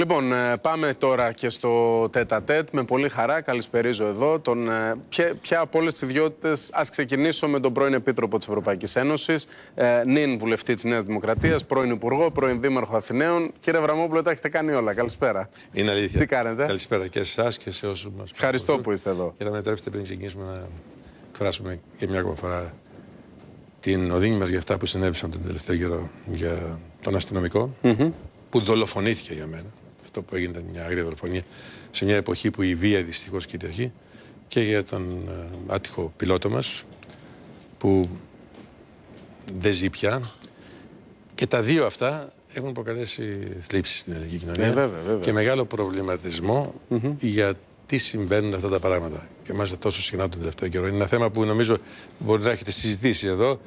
Λοιπόν, ε, πάμε τώρα και στο τέτα τέτ. Με πολύ χαρά καλησπερίζω εδώ. Τον, ε, ποια, ποια από όλες τις ιδιότητες, ας ξεκινήσω με τον πρώην Επίτροπο της Ευρωπαϊκής Ένωσης, ε, νυν βουλευτή της Νέας Δημοκρατίας, πρώην Υπουργό, πρώην Δήμαρχο Αθηναίων. Κύριε Βραμόπουλο, τα έχετε κάνει όλα. Καλησπέρα. Είναι αλήθεια. Τι κάνετε. Καλησπέρα και σε εσάς και σε όσους μας Ευχαριστώ που είστε εδώ. Και να μετρέψετε πριν ξεκινήσουμε να εκφράσουμε και μια ακόμα φορά την οδύνη μας για αυτά που συνέβησαν τον τελευταίο καιρό για τον αστυνομικό. Mm -hmm. Που δολοφονήθηκε για μένα αυτό που έγινε μια άγρια δολοφονία σε μια εποχή που η βία δυστυχώς κυριαρχεί και για τον ε, άτυχο πιλότο μας, που δεν ζει πια. Και τα δύο αυτά έχουν προκαλέσει θλίψη στην ελληνική κοινωνία ε, και μεγάλο προβληματισμό για τι συμβαίνουν αυτά τα πράγματα. Και μάλιστα τόσο συχνά τον τελευταίο καιρό. Είναι ένα θέμα που νομίζω μπορεί να έχετε συζητήσει εδώ,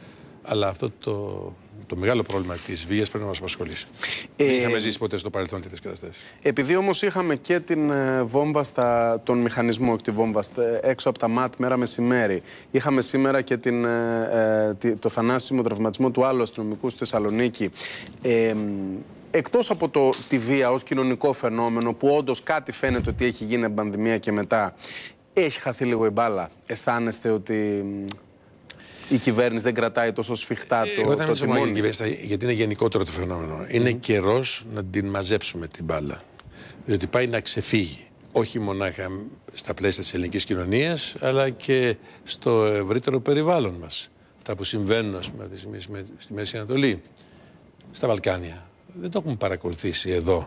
αλλά αυτό το το μεγάλο πρόβλημα της βίας πρέπει να μας απασχολήσει. Ε, Δεν είχαμε ζήσει ποτέ στο παρελθόν τέτοιες καταστάσεις. Επειδή όμως είχαμε και την ε, βόμβα στα, τον μηχανισμό τη βόμβα έξω από τα ΜΑΤ μέρα μεσημέρι, είχαμε σήμερα και την, ε, ε, το θανάσιμο τραυματισμό του άλλου αστυνομικού στη Θεσσαλονίκη. Ε, εκτός από το, τη βία ως κοινωνικό φαινόμενο που όντως κάτι φαίνεται ότι έχει γίνει πανδημία και μετά έχει χαθεί λίγο η μπάλα αισθάνεστε ότι η κυβέρνηση δεν κρατάει τόσο σφιχτά ε, το. Εγώ θα το μόνο κυβέρνηση, γιατί είναι γενικότερο το φαινόμενο. Είναι mm. καιρός να την μαζέψουμε την μπάλα. Διότι πάει να ξεφύγει. Όχι μονάχα στα πλαίσια της ελληνικής κοινωνίας, αλλά και στο ευρύτερο περιβάλλον μας. Αυτά που συμβαίνουν, ας πούμε, στη Μέση Ανατολή, στα Βαλκάνια. Δεν το έχουμε παρακολουθήσει εδώ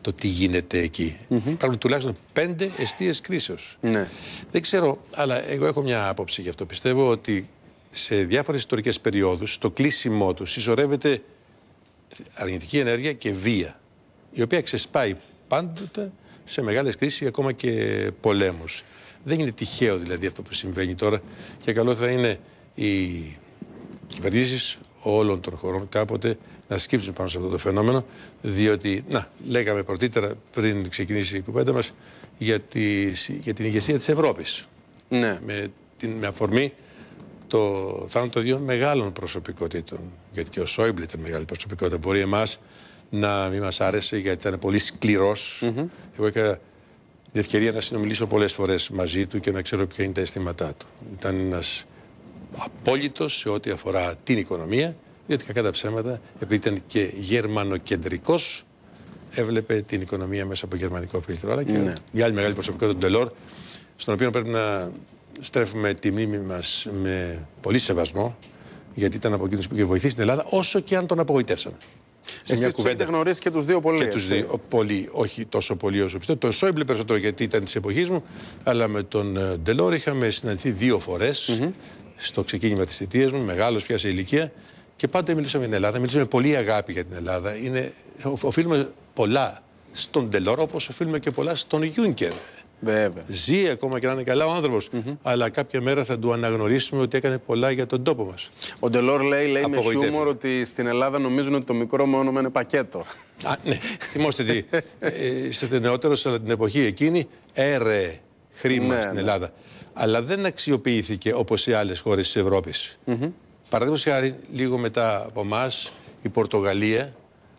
το τι γίνεται εκεί. Mm -hmm. Υπάρχουν τουλάχιστον πέντε αιστείες κρίσεως. Ναι. Δεν ξέρω, αλλά εγώ έχω μια άποψη γι' αυτό. Πιστεύω ότι σε διάφορες ιστορικές περιόδους, στο κλείσιμό του συσσωρεύεται αρνητική ενέργεια και βία, η οποία ξεσπάει πάντοτε σε μεγάλες κρίσεις, ακόμα και πολέμους. Δεν είναι τυχαίο δηλαδή αυτό που συμβαίνει τώρα και καλό θα είναι οι κυβερνήσεις όλων των χωρών κάποτε να σκύψουν πάνω σε αυτό το φαινόμενο, διότι, να, λέγαμε πρωτήτερα πριν ξεκινήσει η κουβέντα μας για, την ηγεσία της Ευρώπης. Ναι. Με, την, με αφορμή το θάνατο δύο μεγάλων προσωπικότητων. Γιατί και ο Σόιμπλε ήταν μεγάλη προσωπικότητα. Μπορεί εμάς να μην μας άρεσε γιατί ήταν πολύ σκληρός. Mm-hmm. Εγώ είχα την ευκαιρία να συνομιλήσω πολλές φορές μαζί του και να ξέρω ποια είναι τα αισθήματά του. Ήταν ένας απόλυτος σε ό,τι αφορά την οικονομία, διότι κακά τα ψέματα, επειδή ήταν και γερμανοκεντρικός, έβλεπε την οικονομία μέσα από γερμανικό φίλτρο. Αλλά και ναι. η άλλη μεγάλη προσωπικότητα τον Τελόρ, στον οποίο πρέπει να στρέφουμε τη μνήμη μας με πολύ σεβασμό, γιατί ήταν από εκείνους που είχε βοηθήσει την Ελλάδα, όσο και αν τον απογοητεύσαμε. Σε Εσείς μια κουβέντα. γνωρίσει και τους δύο πολύ. Και τους δύο πολύ, όχι τόσο πολύ όσο πιστεύω. Το Σόιμπλε περισσότερο γιατί ήταν της εποχής μου, αλλά με τον Ντελόρ είχαμε συναντηθεί δύο στο ξεκίνημα της θητείας μου, μεγάλος πια σε ηλικία. Και πάντοτε μιλήσαμε για την Ελλάδα, μιλήσαμε με πολύ αγάπη για την Ελλάδα. Είναι, οφείλουμε πολλά στον Ντελόρ, όπως οφείλουμε και πολλά στον Γιούνκερ. Βέβαια. Ζει ακόμα και να είναι καλά ο ανθρωπο Αλλά κάποια μέρα θα του αναγνωρίσουμε ότι έκανε πολλά για τον τόπο μας. Ο Ντελόρ λέει, λέει με χιούμορ ότι στην Ελλάδα νομίζουν ότι το μικρό μόνο με είναι πακέτο. Α, ναι. Θυμόστε τι. Ε, είστε νεότερος, αλλά την εποχή εκείνη έρε χρήμα ναι, στην ναι. Ελλάδα. Αλλά δεν αξιοποιήθηκε όπως οι άλλες χώρες της Ευρώπης. Παραδείγματος χάρη, λίγο μετά από εμάς, η Πορτογαλία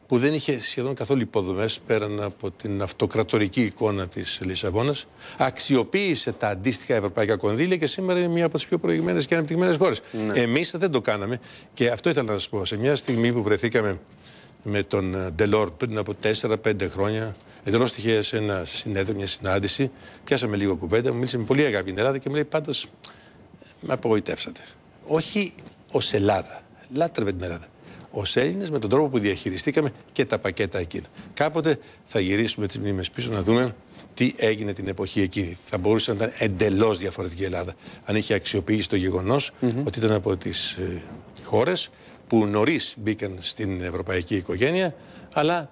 που δεν είχε σχεδόν καθόλου υποδομές πέραν από την αυτοκρατορική εικόνα της Λισαβόνας, αξιοποίησε τα αντίστοιχα ευρωπαϊκά κονδύλια και σήμερα είναι μία από τις πιο προηγμένες και ανεπτυγμένες χώρες. Ναι. Εμείς δεν το κάναμε. Και αυτό ήθελα να σας πω. Σε μια στιγμή που βρεθήκαμε με τον Ντελόρ πριν από 4-5 χρόνια, εντελώ τυχαία σε ένα συνέδριο, μια συνάντηση, πιάσαμε λίγο κουβέντα, μου μίλησε με πολύ αγάπη την Ελλάδα και μου λέει πάντως με απογοητεύσατε. Όχι ως Ελλάδα. Λάτρευε την Ελλάδα ως Έλληνες με τον τρόπο που διαχειριστήκαμε και τα πακέτα εκείνα. Κάποτε θα γυρίσουμε τις μνήμες πίσω να δούμε τι έγινε την εποχή εκείνη. Θα μπορούσε να ήταν εντελώς διαφορετική η Ελλάδα αν είχε αξιοποιήσει το γεγονός ότι ήταν από τις ε, χώρες που νωρίς μπήκαν στην ευρωπαϊκή οικογένεια, αλλά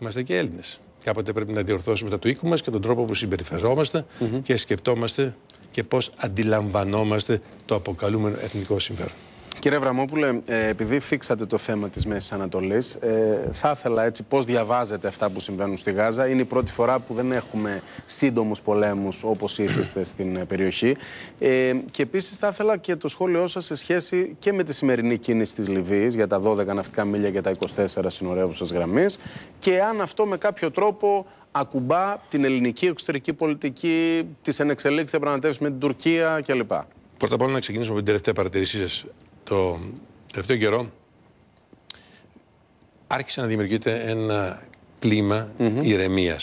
είμαστε και Έλληνες. Κάποτε πρέπει να διορθώσουμε τα του οίκου μας και τον τρόπο που συμπεριφερόμαστε και σκεπτόμαστε και πώς αντιλαμβανόμαστε το αποκαλούμενο εθνικό συμφέρον. Κύριε Βραμόπουλε, ε, επειδή φίξατε το θέμα της Μέσης Ανατολής, ε, θα ήθελα έτσι πώς διαβάζετε αυτά που συμβαίνουν στη Γάζα. Είναι η πρώτη φορά που δεν έχουμε σύντομους πολέμους όπως ήρθεστε στην ε, περιοχή. και επίσης θα ήθελα και το σχόλιο σας σε σχέση και με τη σημερινή κίνηση της Λιβύης για τα 12 ναυτικά μίλια και τα 24 συνορεύουσες γραμμή και αν αυτό με κάποιο τρόπο ακουμπά την ελληνική εξωτερική πολιτική, τις ενεξελίξεις, διαπραγματεύσεις με την Τουρκία κλπ. Πρώτα απ' όλα να ξεκινήσουμε με την τελευταία παρατηρήσή σας το τελευταίο καιρό άρχισε να δημιουργείται ένα κλίμα mm-hmm. ηρεμία.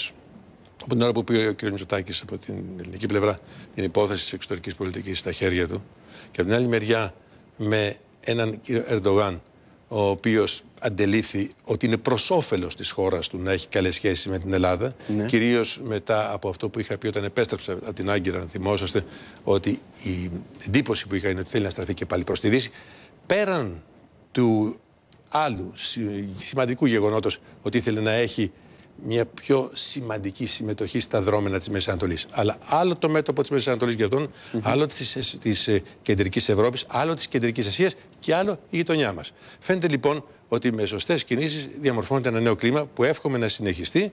Από την ώρα που πήγε ο κ. Μητσοτάκης από την ελληνική πλευρά την υπόθεση της εξωτερικής πολιτικής στα χέρια του και από την άλλη μεριά με έναν κ. Ερντογάν ο οποίος αντελήφθη ότι είναι προς όφελος της χώρας του να έχει καλές σχέσεις με την Ελλάδα. Ναι. Κυρίως μετά από αυτό που είχα πει όταν επέστρεψα από την Άγκυρα, να θυμόσαστε ότι η εντύπωση που είχα είναι ότι θέλει να στραφεί και πάλι προς τη Δύση. Πέραν του άλλου σημαντικού γεγονότος ότι ήθελε να έχει μια πιο σημαντική συμμετοχή στα δρόμενα της Μέσης Ανατολής. Αλλά άλλο το μέτωπο της Μέσης Ανατολής για αυτόν, mm-hmm. άλλο της ε, κεντρικής Ευρώπης, άλλο της κεντρικής Ασίας και άλλο η γειτονιά μας. Φαίνεται λοιπόν ότι με σωστές κινήσεις διαμορφώνεται ένα νέο κλίμα που εύχομαι να συνεχιστεί.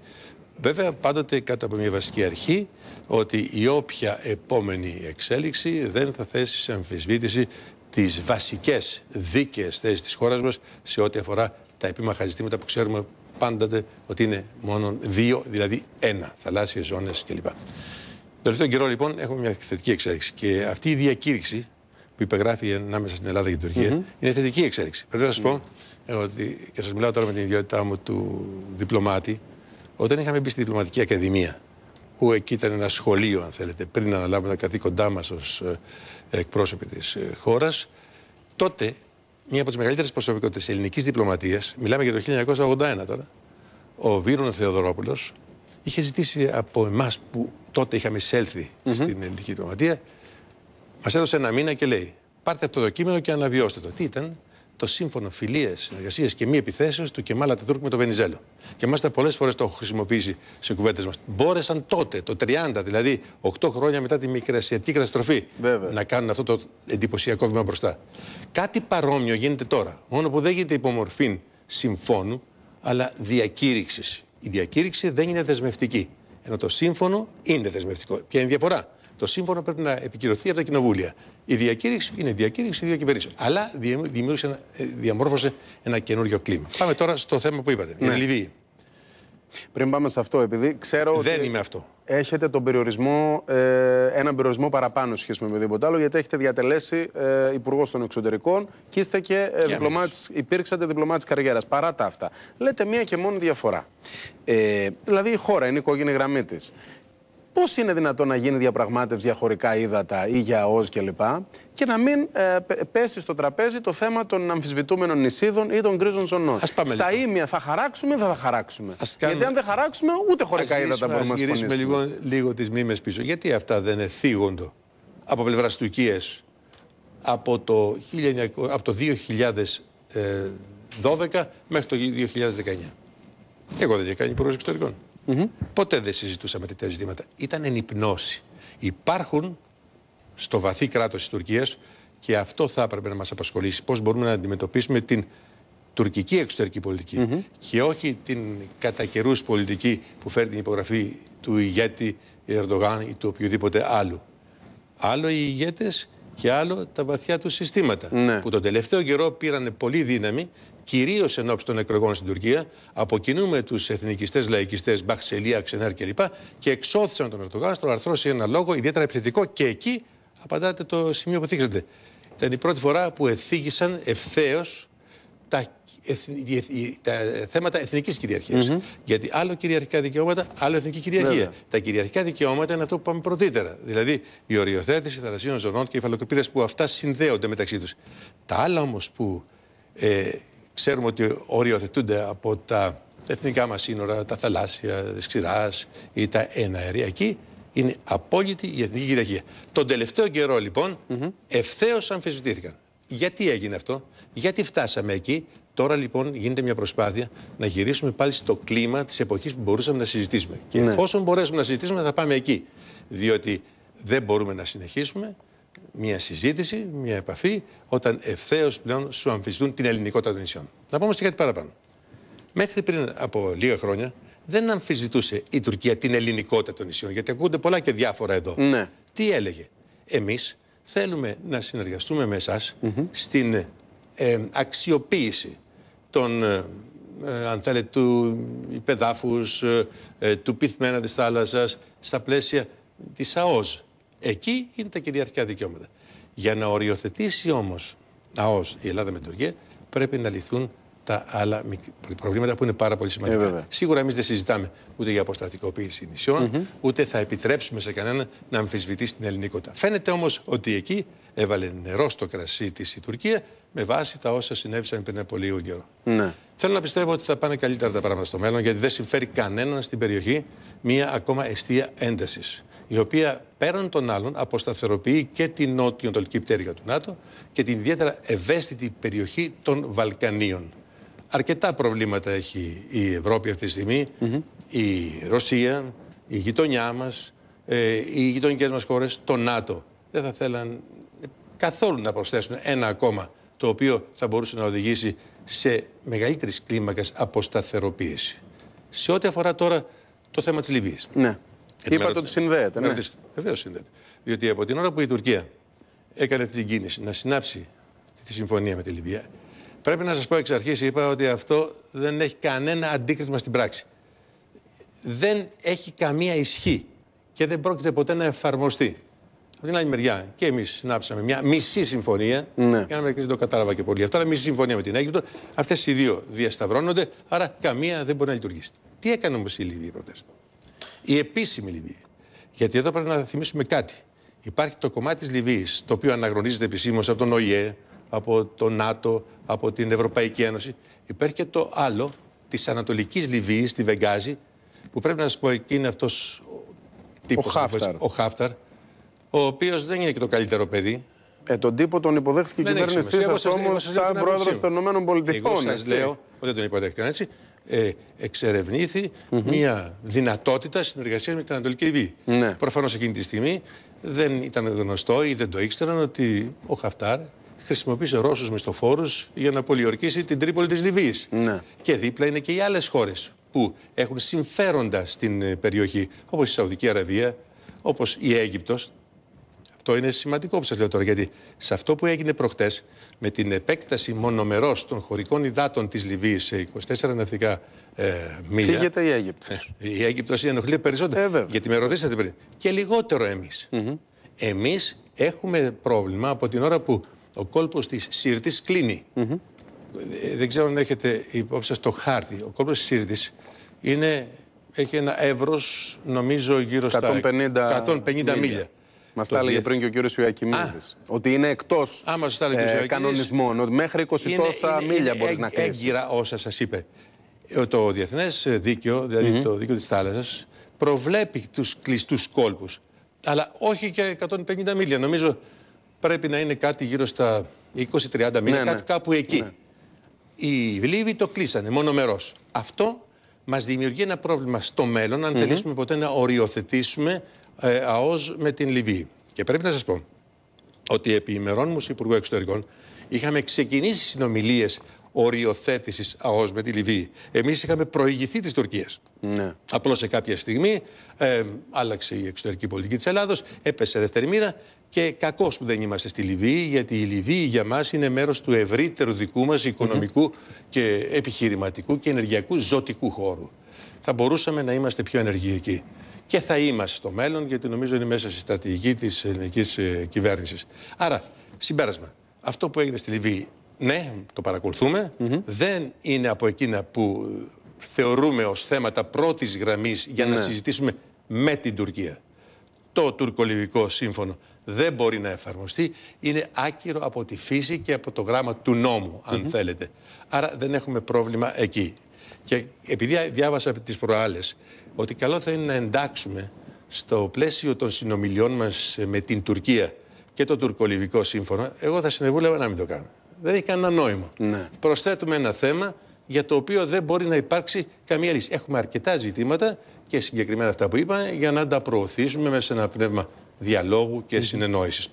Βέβαια, πάντοτε κάτω από μια βασική αρχή ότι η όποια επόμενη εξέλιξη δεν θα θέσει σε αμφισβήτηση τις βασικές δίκαιες θέσεις της χώρας μας σε ό,τι αφορά τα επίμαχα ζητήματα που ξέρουμε πάντοτε ότι είναι μόνο δύο, δηλαδή ένα, θαλάσσιες ζώνες κλπ. Το τελευταίο καιρό λοιπόν έχουμε μια θετική εξέλιξη και αυτή η διακήρυξη που υπεγράφει ανάμεσα στην Ελλάδα και την τουρκια είναι θετική εξέλιξη. Πρέπει να σας πω ε, ότι, και σας μιλάω τώρα με την ιδιότητά μου του διπλωμάτη, όταν είχαμε μπει στη Διπλωματική Ακαδημία, που εκεί ήταν ένα σχολείο, αν θέλετε, πριν αναλάβουμε τα καθήκοντά μας ως ε, εκπρόσωποι της ε, χώρας, τότε μία από τις μεγαλύτερες προσωπικότητες της ελληνικής διπλωματίας, μιλάμε για το 1981 τώρα, ο Βίρονας Θεοδωρόπουλος, είχε ζητήσει από εμάς που τότε είχαμε εισέλθει στην ελληνική διπλωματία, μας έδωσε ένα μήνα και λέει: Πάρτε αυτό το κείμενο και αναβιώστε το. Τι ήταν, το σύμφωνο φιλίε, συνεργασίας και μη επιθέσεως του Κεμάλα Τετρούκ με τον Βενιζέλο. Και μάλιστα πολλές φορές το έχω χρησιμοποιήσει σε κουβέντες μας. Μπόρεσαν τότε, το 30, δηλαδή 8 χρόνια μετά τη μικρασιατική καταστροφή, να κάνουν αυτό το εντυπωσιακό βήμα μπροστά. Κάτι παρόμοιο γίνεται τώρα. Μόνο που δεν γίνεται υπομορφή συμφώνου, αλλά διακήρυξης. Η διακήρυξη δεν είναι δεσμευτική. Ενώ το σύμφωνο είναι δεσμευτικό. Ποια είναι η διαφορά. Το σύμφωνο πρέπει να επικυρωθεί από τα κοινοβούλια. Η διακήρυξη είναι διακήρυξη κυβερνήσεων. Αλλά ε, διαμόρφωσε ένα καινούριο κλίμα. Πάμε τώρα στο θέμα που είπατε. Ναι. Η Λιβύη. Πριν πάμε σε αυτό, επειδή ξέρω. Δεν ότι είμαι αυτό. Έχετε τον περιορισμό, ε, έναν περιορισμό παραπάνω σχέση με οτιδήποτε άλλο, γιατί έχετε διατελέσει ε, υπουργός των εξωτερικών και είστε και, ε, διπλωμάτης, υπήρξατε διπλωμάτης καριέρας. Παρά τα αυτά, λέτε μία και μόνη διαφορά. Ε, δηλαδή η χώρα, είναι η κόκκινη γραμμή της. Πώς είναι δυνατόν να γίνει διαπραγμάτευση για χωρικά ύδατα ή για ΑΟΣ κλπ. και να μην ε, πέσει στο τραπέζι το θέμα των αμφισβητούμενων νησίδων ή των κρίζων ζωνών. Στα λοιπόν. ίμια θα χαράξουμε ή δεν θα χαράξουμε. κάνουμε... Γιατί αν δεν χαράξουμε, ούτε χωρικά ας ύδατα μπορούμε να σπονίσουμε. Ας γυρίσουμε λίγο, λίγο τις μήμε πίσω. Γιατί αυτά δεν θίγοντο από πλευράς Τουρκίας από το, από το 2012 ε, μέχρι το 2019. Εγώ δεν είχα κάνει υπουργός εξωτερικών. Mm-hmm. Ποτέ δεν συζητούσαμε τέτοια ζητήματα. Ήταν ενυπνώση. Υπάρχουν στο βαθύ κράτος της Τουρκίας και αυτό θα έπρεπε να μας απασχολήσει. Πώς μπορούμε να αντιμετωπίσουμε την τουρκική εξωτερική mm-hmm. και όχι την κατά καιρούς πολιτική που φέρει την υπογραφή του ηγέτη Ερντογάν ή του οποιοδήποτε άλλου. Άλλο οι ηγέτες και άλλο τα βαθιά τους συστήματα. Ναι. Που τον τελευταίο καιρό πήραν πολύ δύναμη κυρίως εν ώψη των εκλογών στην Τουρκία, αποκινούμε τους εθνικιστές, λαϊκιστές, Μπαχσελία, Ξενάρ κλπ. και εξώθησαν τον Ερτογάν Αρθρό σε ένα λόγο ιδιαίτερα επιθετικό και εκεί απαντάτε το σημείο που θίξατε. Ήταν η πρώτη φορά που εθίγησαν ευθέως τα, τα θέματα εθνικής κυριαρχίας. Γιατί άλλο κυριαρχικά δικαιώματα, άλλο εθνική κυριαρχία. Τα κυριαρχικά δικαιώματα είναι αυτό που πάμε πρωτύτερα. Δηλαδή η οριοθέτηση θαλασσίων ζωνών και οι που αυτά συνδέονται μεταξύ τους. Τα άλλα όμως που ε, Ξέρουμε ότι οριοθετούνται από τα εθνικά μας σύνορα, τα θαλάσσια, τη ξηράς ή τα ένα αιρε. Ακίνη απόλυτη η εθνική κυριαρχία. Τον τελευταίο καιρό λοιπόν ευθέως αμφισβητήθηκαν. Γιατί έγινε αυτό, γιατί φτάσαμε εκεί. Τώρα λοιπόν γίνεται μια προσπάθεια να γυρίσουμε πάλι στο κλίμα της εποχής που μπορούσαμε να συζητήσουμε. Και ναι. εφόσον μπορέσουμε να συζητήσουμε, θα πάμε εκεί. Διότι δεν μπορούμε να συνεχίσουμε μια συζήτηση, μια επαφή, όταν ευθέως πλέον σου αμφισβητούν την ελληνικότητα των νησιών. Να πούμε και κάτι παραπάνω. Μέχρι πριν από λίγα χρόνια δεν αμφισβητούσε η Τουρκία την ελληνικότητα των νησιών, γιατί ακούγονται πολλά και διάφορα εδώ. Ναι. Τι έλεγε. Εμείς θέλουμε να συνεργαστούμε με εσάς στην ε, αξιοποίηση των ε, ε αν θέλετε, του ε, ε, του πυθμένα της θάλασσας, στα πλαίσια της ΑΟΖ. Εκεί είναι τα κυριαρχικά δικαιώματα. Για να οριοθετήσει όμως ΑΟΣ η Ελλάδα με την Τουρκία, πρέπει να λυθούν τα άλλα προβλήματα που είναι πάρα πολύ σημαντικά. Ε, Σίγουρα εμείς δεν συζητάμε ούτε για αποστατικοποίηση νησιών, mm ούτε θα επιτρέψουμε σε κανέναν να αμφισβητήσει την ελληνικότητα. Φαίνεται όμως ότι εκεί έβαλε νερό στο κρασί της η Τουρκία με βάση τα όσα συνέβησαν πριν από λίγο καιρό. Ναι. Θέλω να πιστεύω ότι θα πάνε καλύτερα τα πράγματα στο μέλλον, γιατί δεν συμφέρει κανέναν στην περιοχή μία ακόμα αιστεία έντασης η οποία πέραν των άλλων αποσταθεροποιεί και την νότιο-ανατολική πτέρυγα του ΝΑΤΟ και την ιδιαίτερα ευαίσθητη περιοχή των Βαλκανίων. Αρκετά προβλήματα έχει η Ευρώπη αυτή τη στιγμη η Ρωσία, η γειτονιά μας, ε, οι γειτονικές μας χώρες, το ΝΑΤΟ. Δεν θα θέλαν καθόλου να προσθέσουν ένα ακόμα, το οποίο θα μπορούσε να οδηγήσει σε μεγαλύτερης κλίμακας αποσταθεροποίηση. Σε ό,τι αφορά τώρα το θέμα της Λιβύης. Ναι. Είπατε ότι συνδέεται. Ναι. Βεβαίως συνδέεται. Διότι από την ώρα που η Τουρκία έκανε την κίνηση να συνάψει τη συμφωνία με τη Λιβύα, πρέπει να σας πω εξ αρχής, είπα ότι αυτό δεν έχει κανένα αντίκρισμα στην πράξη. Δεν έχει καμία ισχύ και δεν πρόκειται ποτέ να εφαρμοστεί. Από την άλλη μεριά, και εμείς συνάψαμε μια μισή συμφωνία. Ναι. Και δεν το κατάλαβα και πολύ αυτό, αλλά μισή συμφωνία με την Αίγυπτο. Αυτές οι δύο διασταυρώνονται, άρα καμία δεν μπορεί να λειτουργήσει. Τι έκανε όμως η Λιβύη πρώτα. Η επίσημη Λιβύη. Γιατί εδώ πρέπει να θυμίσουμε κάτι. Υπάρχει το κομμάτι της Λιβύης, το οποίο αναγνωρίζεται επισήμως από τον ΟΗΕ, από το ΝΑΤΟ, από την Ευρωπαϊκή Ένωση. Υπάρχει και το άλλο της Ανατολικής Λιβύης, τη Βεγγάζη, που πρέπει να σας πω εκεί είναι αυτός ο Χάφταρ. Ο, Χάφταρ, οποίος δεν είναι και το καλύτερο παιδί. Ε, τον τύπο τον υποδέχτηκε η κυβέρνησή σα όμω σαν πρόεδρο των ΗΠΑ. Εγώ σας λέω ότι δεν τον υποδέχτηκαν έτσι ε, εξερευνηθη μια δυνατότητα συνεργασίας με την Ανατολική Λιβύη. Ναι. Προφανώς εκείνη τη στιγμή δεν ήταν γνωστό ή δεν το ήξεραν ότι ο Χαφτάρ χρησιμοποίησε Ρώσους μισθοφόρους για να πολιορκήσει την Τρίπολη της Λιβύης. Ναι. Και δίπλα είναι και οι άλλες χώρες που έχουν συμφέροντα στην ε, περιοχή, όπως η Σαουδική Αραβία, όπως η Αίγυπτος, αυτό είναι σημαντικό που σας λέω τώρα, γιατί σε αυτό που έγινε προχτές, με την επέκταση μονομερός των χωρικών υδάτων της Λιβύης σε 24 ναυτικά ε, μίλια. Φύγεται η Αίγυπτος. Ε, η Αίγυπτος ενοχλεί περισσότερο. Ε, γιατί με ρωτήσατε πριν. Και λιγότερο εμείς. Εμείς έχουμε πρόβλημα από την ώρα που ο κόλπος της Σύρτης ε, Δεν ξέρω αν έχετε υπόψη το χάρτη. Ο κόλπος της Σύρτης είναι έχει ένα εύρος νομίζω γύρω 150 στα 150 μίλια. Μα τα έλεγε πριν και ο κύριος Ιωακημίδης. Ότι είναι εκτός ε, κανονισμών. Ότι μέχρι 20 τόσα μίλια μπορείς να κάνει. Έγκυρα όσα σας είπε. Ε, το διεθνές δίκαιο, δηλαδή το δίκαιο της θάλασσας, προβλέπει τους κλειστούς κόλπους. Αλλά όχι και 150 μίλια. Νομίζω πρέπει να είναι κάτι γύρω στα 20-30 μίλια, ναι, κάτι ναι. κάπου εκεί. Ναι. Οι Λίβοι το κλείσανε μόνο μερός. Αυτό μας δημιουργεί ένα πρόβλημα στο μέλλον, αν mm θελήσουμε ποτέ να οριοθετήσουμε ε, ΑΟΣ με την Λιβύη. Και πρέπει να σας πω ότι επί ημερών μου Υπουργό Εξωτερικών είχαμε ξεκινήσει συνομιλίες οριοθέτησης ΑΟΣ με τη Λιβύη. Εμείς είχαμε προηγηθεί της Τουρκίας. Ναι. Απλώς σε κάποια στιγμή ε, άλλαξε η εξωτερική πολιτική της Ελλάδος, έπεσε δεύτερη μοίρα και κακώ που δεν είμαστε στη Λιβύη, γιατί η Λιβύη για μας είναι μέρος του ευρύτερου δικού μας οικονομικου και επιχειρηματικού και ενεργειακού ζωτικού χώρου. Θα μπορούσαμε να είμαστε πιο ενεργειακοι και θα είμαστε στο μέλλον, γιατί νομίζω είναι μέσα στη στρατηγική της ελληνικής ε, κυβέρνησης. Άρα, συμπέρασμα. Αυτό που έγινε στη Λιβύη, ναι, το παρακολουθουμε Δεν είναι από εκείνα που ε, θεωρούμε ως θέματα πρώτης γραμμής για να ναι. συζητήσουμε με την Τουρκία. Το τουρκο-λιβικό σύμφωνο δεν μπορεί να εφαρμοστεί. Είναι άκυρο από τη φύση και από το γράμμα του νόμου, αν θέλετε. Άρα δεν έχουμε πρόβλημα εκεί. Και επειδή διάβασα τις προάλλες ότι καλό θα είναι να εντάξουμε στο πλαίσιο των συνομιλιών μας ε, με την Τουρκία και το τουρκολιβικό σύμφωνο, εγώ θα συνεβούλευα να μην το κάνω. Δεν έχει κανένα νόημα. Ναι. Προσθέτουμε ένα θέμα για το οποίο δεν μπορεί να υπάρξει καμία λύση. Έχουμε αρκετά ζητήματα και συγκεκριμένα αυτά που είπα, για να τα προωθήσουμε μέσα σε ένα πνεύμα διαλόγου και mm. συνεννόησης.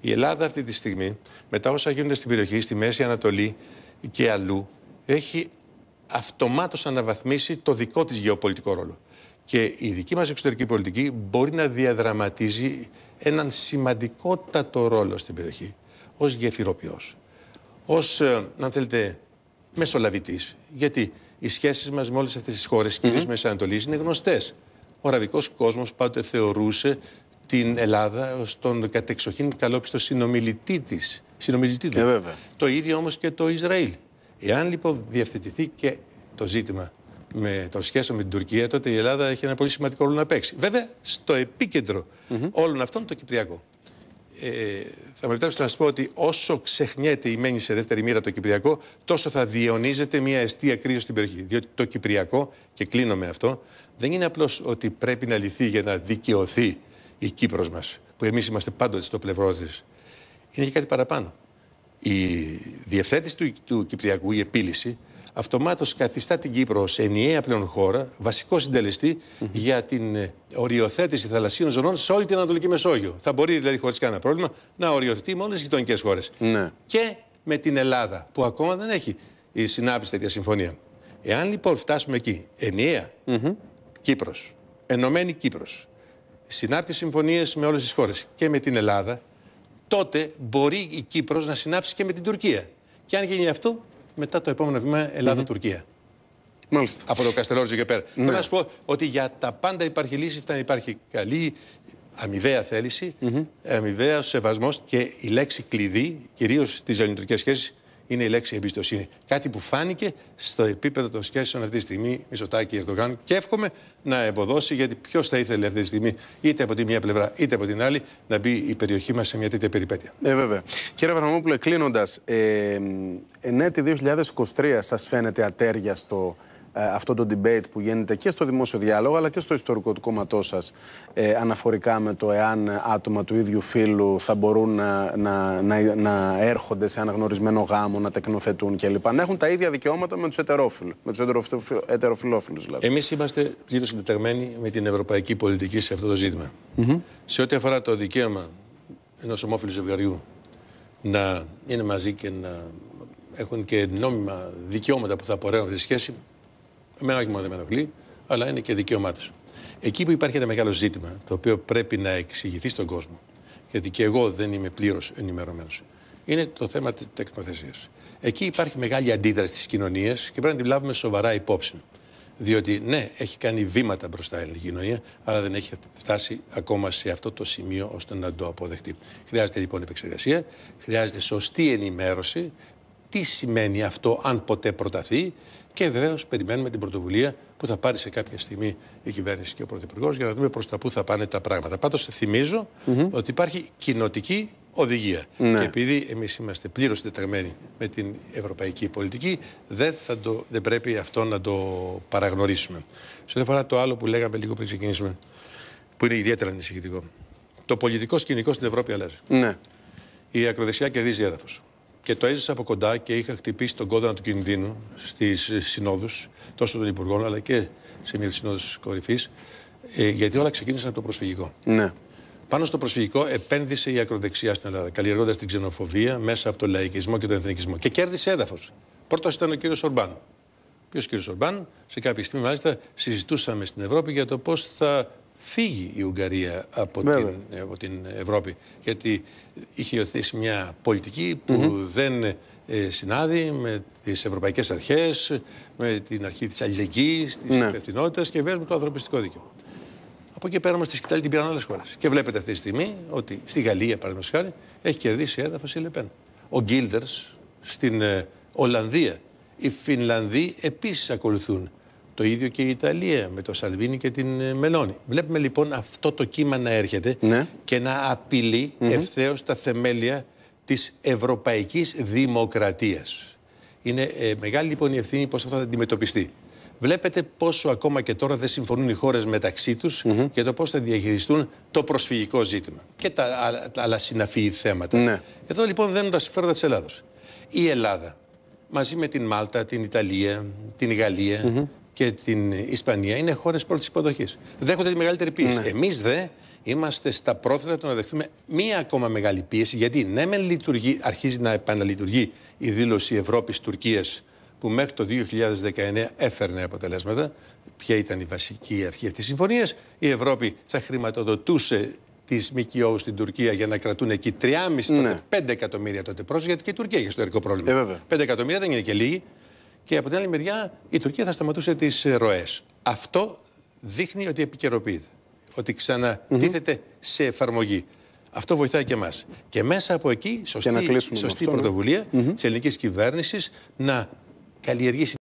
η Ελλάδα αυτή τη στιγμή, μετά όσα γίνονται στην περιοχή, στη Μέση Ανατολή και αλλού, έχει αυτομάτως αναβαθμίσει το δικό της γεωπολιτικό ρόλο. Και η δική μας εξωτερική πολιτική μπορεί να διαδραματίζει έναν σημαντικότατο ρόλο στην περιοχή ως γεφυροποιός, ως, ε, αν θέλετε, μεσολαβητής. Γιατί οι σχέσεις μας με όλες αυτές τις χώρες, mm-hmm. κυρίως Μέσης Ανατολής, είναι γνωστές. Ο αραβικός κόσμος πάντοτε θεωρούσε την Ελλάδα ως τον κατεξοχήν καλόπιστο συνομιλητή της. Συνομιλητή του. Ε, το ίδιο όμως και το Ισραήλ. Εάν λοιπόν διευθετηθεί και το ζήτημα με το σχέσο με την Τουρκία, τότε η Ελλάδα έχει ένα πολύ σημαντικό ρόλο να παίξει. Βέβαια, στο επικεντρο mm-hmm. όλων αυτών το Κυπριακό. Ε, θα με επιτρέψετε να σας πω ότι όσο ξεχνιέται ή μένει σε δεύτερη μοίρα το Κυπριακό, τόσο θα διαιωνίζεται μια αιστεία κρίσης στην περιοχή. Διότι το Κυπριακό, και κλείνω με αυτό, δεν είναι απλώς ότι πρέπει να λυθεί για να δικαιωθεί η Κύπρος μας που εμείς είμαστε πάντοτε στο πλευρό της. Είναι και κάτι παραπάνω. Η διευθέτηση του, του Κυπριακού, η επίλυση, αυτομάτως καθιστά την Κύπρο ω ενιαία πλέον χώρα, βασικό συντελεστή mm-hmm. για την ε, οριοθέτηση θαλασσίων ζωνών σε όλη την Ανατολική Μεσόγειο. Θα μπορεί δηλαδή χωρίς κανένα πρόβλημα να οριοθετεί με όλε τι γειτονικές χώρες. Ναι. Και με την Ελλάδα, που ακόμα δεν έχει συνάψει τετοια τέτοια συμφωνία. Εάν λοιπόν φτάσουμε εκεί, ενιαία mm-hmm. Κύπρος, ενωμένη Κύπρος, συνάπτει συμφωνίες με όλες τις χώρες και με την Ελλάδα, τότε μπορεί η κύπρος να συνάψει και με την Τουρκία. Και αν γίνει αυτό, μετά το επόμενο βήμα Ελλάδα-Τουρκία. Μάλιστα. Από το Καστελόριζο και πέρα. Ναι. Θέλω να σου πω ότι για τα πάντα υπάρχει λύση όταν υπάρχει καλή αμοιβαία θέληση, mm -hmm. αμοιβαία σεβασμός και η λέξη κλειδί, κυρίως στις ελληνικέ σχέσεις, είναι η λέξη εμπιστοσύνη. Κάτι που φάνηκε στο επίπεδο των σχέσεων αυτή τη στιγμή μισοτάκη Ερντογάν και εύχομαι να εμποδώσει γιατί ποιος θα ήθελε αυτή τη στιγμή είτε από τη μία πλευρά είτε από την άλλη να μπει η περιοχή μας σε μια τέτοια περιπέτεια. Ε, βέβαια. Κύριε Βαρναμόπουλε, κλείνοντα, ενέτη ε, ναι, 2023 σας φαίνεται ατέρια στο ε, αυτό το debate που γίνεται και στο δημόσιο διάλογο αλλά και στο ιστορικό του κόμματός σας ε, αναφορικά με το εάν άτομα του ίδιου φίλου θα μπορούν να, να, να, να έρχονται σε αναγνωρισμένο γάμο, να τεκνοθετούν κλπ. Να έχουν τα ίδια δικαιώματα με τους ετερόφιλου, με τους ετεροφιλόφιλους δηλαδή. Εμείς είμαστε πλήρως συντεταγμένοι με την ευρωπαϊκή πολιτική σε αυτό το ζητημα Σε ό,τι αφορά το δικαίωμα ενός ομόφυλου ζευγαριού να είναι μαζί και να έχουν και νόμιμα δικαιώματα που θα απορρέουν αυτή τη σχέση, εμένα όχι μόνο δεν με ενοχλεί, αλλά είναι και δικαίωμά τους. Εκεί που υπάρχει ένα μεγάλο ζήτημα, το οποίο πρέπει να εξηγηθεί στον κόσμο, γιατί και εγώ δεν είμαι πλήρως ενημερωμένος, είναι το θέμα της τεκνοθεσία. Εκεί υπάρχει μεγάλη αντίδραση τη κοινωνία και πρέπει να την λάβουμε σοβαρά υπόψη. Διότι ναι, έχει κάνει βήματα μπροστά η ελληνική κοινωνία, αλλά δεν έχει φτάσει ακόμα σε αυτό το σημείο ώστε να το αποδεχτεί. Χρειάζεται λοιπόν επεξεργασία, χρειάζεται σωστή ενημέρωση, τι σημαίνει αυτό αν ποτέ προταθεί και βεβαίως περιμένουμε την πρωτοβουλία που θα πάρει σε κάποια στιγμή η κυβέρνηση και ο Πρωθυπουργός για να δούμε προς τα που θα πάνε τα πράγματα. Πάντως ότι υπάρχει κοινοτική οδηγία. Ναι. Και επειδή εμείς είμαστε πλήρως συντεταγμένοι με την ευρωπαϊκή πολιτική, δεν, θα το, δεν πρέπει αυτό να το παραγνωρίσουμε. Σε ό,τι αφορά το άλλο που λέγαμε λίγο πριν ξεκινήσουμε, που είναι ιδιαίτερα ανησυχητικό. Το πολιτικό σκηνικό στην Ευρώπη αλλάζει. Ναι. Η ακροδεξιά κερδίζει έδαφος και το έζησα από κοντά και είχα χτυπήσει τον κόδωνα του κινδύνου στις συνόδους, τόσο των Υπουργών αλλά και σε μια συνόδου κορυφής, ε, γιατί όλα ξεκίνησαν από το προσφυγικό. Ναι. Πάνω στο προσφυγικό επένδυσε η ακροδεξιά στην Ελλάδα, καλλιεργώντας την ξενοφοβία μέσα από τον λαϊκισμό και τον εθνικισμό. Και κέρδισε έδαφος. Πρώτος ήταν ο κύριος Ορμπάν. Ποιος κύριος Ορμπάν, σε κάποια στιγμή μάλιστα συζητούσαμε στην Ευρώπη για το πώς θα φύγει η Ουγγαρία από, την, από την Ευρώπη. Γιατί είχε υιοθετήσει μια πολιτική που δεν ε, συνάδει με τις ευρωπαϊκές αρχές, με την αρχή της αλληλεγγύης, της ναι. και βέβαια με το ανθρωπιστικό δίκαιο. Από εκεί πέρα μας τη σκητάλη την πήραν άλλε χώρες. Και βλέπετε αυτή τη στιγμή ότι στη Γαλλία, παραδείγματος χάρη, έχει κερδίσει έδαφο η Λεπέν. Ο Γκίλτερ στην ε, Ολλανδία. Οι Φινλανδοί επίσης ακολουθούν το ίδιο και η Ιταλία με το Σαλβίνι και την ε, Μελώνη. Βλέπουμε λοιπόν αυτό το κύμα να έρχεται ναι. και να απειλεί mm ευθέως τα θεμέλια της ευρωπαϊκής δημοκρατίας. Είναι ε, μεγάλη λοιπόν η ευθύνη πώς αυτό θα αντιμετωπιστεί. Βλέπετε πόσο ακόμα και τώρα δεν συμφωνούν οι χώρες μεταξύ τους mm για το πώς θα διαχειριστούν το προσφυγικό ζήτημα και τα, άλλα συναφή θέματα. Ναι. Εδώ λοιπόν δένουν τα συμφέροντα της Ελλάδος. Η Ελλάδα μαζί με την Μάλτα, την Ιταλία, την Γαλλία, και την Ισπανία είναι χώρες πρώτης υποδοχής. Δέχονται τη μεγαλύτερη πίεση. Ναι. Εμείς δε είμαστε στα πρόθυρα του να δεχτούμε μία ακόμα μεγάλη πίεση. Γιατί ναι, με λειτουργεί, αρχίζει να επαναλειτουργεί η δήλωση Ευρώπη-Τουρκία που μέχρι το 2019 έφερνε αποτελέσματα. Ποια ήταν η βασική αρχή αυτής της συμφωνίας. Η Ευρώπη θα χρηματοδοτούσε τη ΜΚΟ στην Τουρκία για να κρατούν εκεί 3,5-5 ναι. εκατομμύρια τότε πρόσφυγες. γιατί και η Τουρκία έχει ιστορικό πρόβλημα. Ε, 5 εκατομμύρια δεν είναι και λίγοι και από την άλλη μεριά η Τουρκία θα σταματούσε τις ε, ροές. Αυτό δείχνει ότι επικαιροποιείται. Ότι ξανατίθεται σε εφαρμογή. Αυτό βοηθάει και εμάς. Και μέσα από εκεί, σωστή, σωστή ναι. πρωτοβουλία ναι. της ελληνικής κυβέρνησης να καλλιεργήσει.